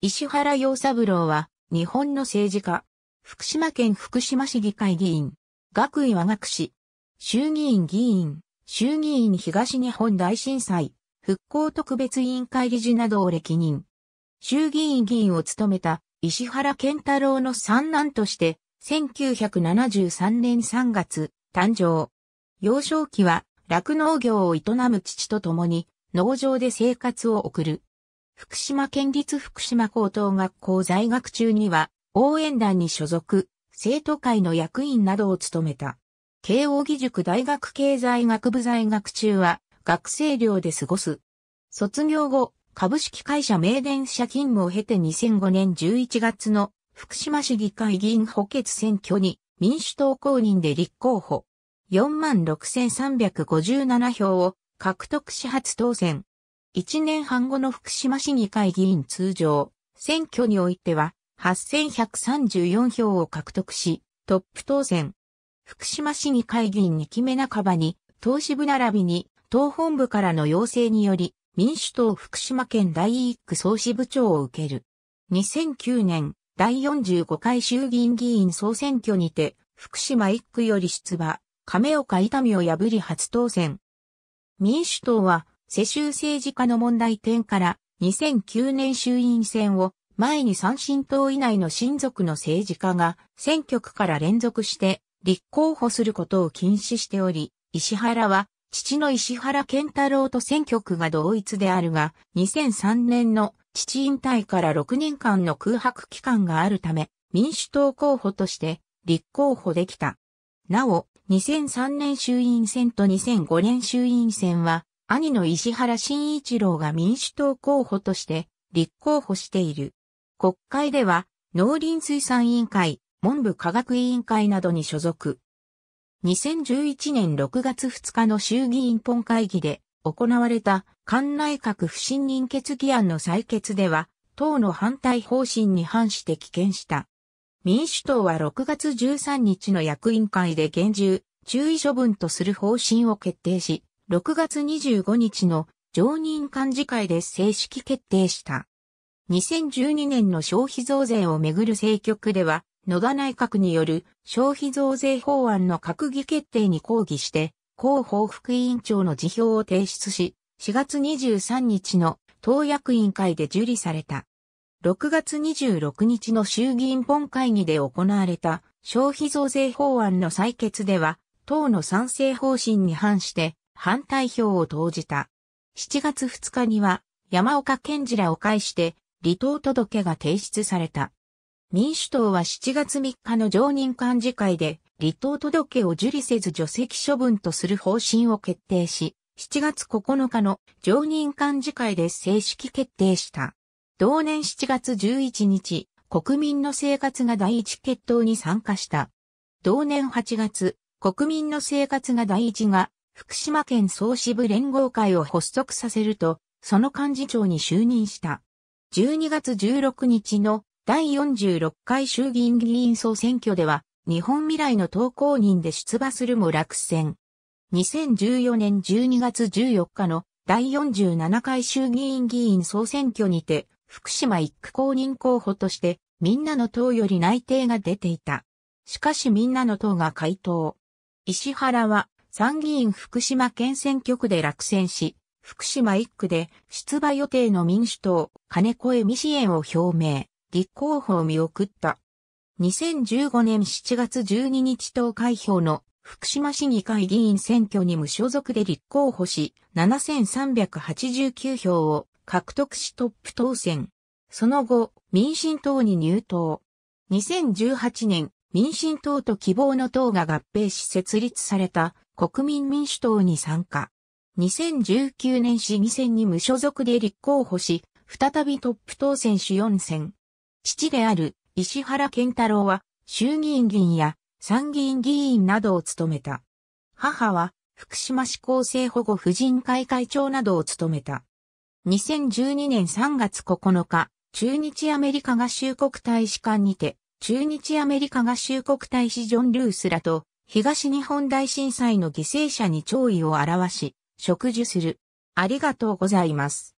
石原洋三郎は、日本の政治家、福島県福島市議会議員、学位和学士、衆議院議員、衆議院東日本大震災、復興特別委員会理事などを歴任。衆議院議員を務めた石原健太郎の三男として、1973年3月、誕生。幼少期は、酪農業を営む父と共に、農場で生活を送る。福島県立福島高等学校在学中には、応援団に所属、生徒会の役員などを務めた。慶応義塾大学経済学部在学中は、学生寮で過ごす。卒業後、株式会社名電社勤務を経て2005年11月の福島市議会議員補欠選挙に民主党公認で立候補。46,357票を獲得し初当選。1年半後の福島市議会議員通常、選挙においては、8134票を獲得し、トップ当選。福島市議会議員2期目半ばに、党支部並びに、党本部からの要請により、民主党福島県第1区総支部長を受ける。2009年、第45回衆議院議員総選挙にて、福島1区より出馬、亀岡伊丹を破り初当選。民主党は、世襲政治家の問題点から2009年衆院選を前に三神党以内の親族の政治家が選挙区から連続して立候補することを禁止しており、石原は父の石原健太郎と選挙区が同一であるが、2003年の父引退から6年間の空白期間があるため、民主党候補として立候補できた。なお、2003年衆院選と2005年衆院選は、兄の石原慎一郎が民主党候補として立候補している。国会では農林水産委員会、文部科学委員会などに所属。2011年6月2日の衆議院本会議で行われた官内閣不信任決議案の採決では、党の反対方針に反して棄権した。民主党は6月13日の役員会で厳重、注意処分とする方針を決定し、6月25日の常任幹事会で正式決定した。2012年の消費増税をめぐる政局では、野田内閣による消費増税法案の閣議決定に抗議して、広報副委員長の辞表を提出し、4月23日の党役員会で受理された。6月26日の衆議院本会議で行われた消費増税法案の採決では、党の賛成方針に反して反対票を投じた。7月2日には山岡健次らを介して離党届が提出された。民主党は7月3日の常任幹事会で離党届を受理せず除籍処分とする方針を決定し、7月9日の常任幹事会で正式決定した。同年7月11日、国民の生活が第一決闘に参加した。同年8月、国民の生活が第一が福島県総支部連合会を発足させると、その幹事長に就任した。12月16日の第46回衆議院議員総選挙では、日本未来の投稿人で出馬するも落選。2014年12月14日の第47回衆議院議員総選挙にて、福島一区公認候補として、みんなの党より内定が出ていた。しかしみんなの党が回答。石原は参議院福島県選挙区で落選し、福島1区で出馬予定の民主党、金子恵美支援を表明、立候補を見送った。2015年7月12日投開票の福島市議会議員選挙に無所属で立候補し、7389票を獲得しトップ当選。その後、民進党に入党。2018年、民進党と希望の党が合併し設立された国民民主党に参加。2019年市議選に無所属で立候補し、再びトップ当選主4選。父である石原健太郎は衆議院議員や参議院議員などを務めた。母は福島市厚生保護婦人会会長などを務めた。2012年3月9日、中日アメリカ合衆国大使館にて、中日アメリカ合衆国大使ジョン・ルースらと東日本大震災の犠牲者に弔意を表し、植樹する。ありがとうございます。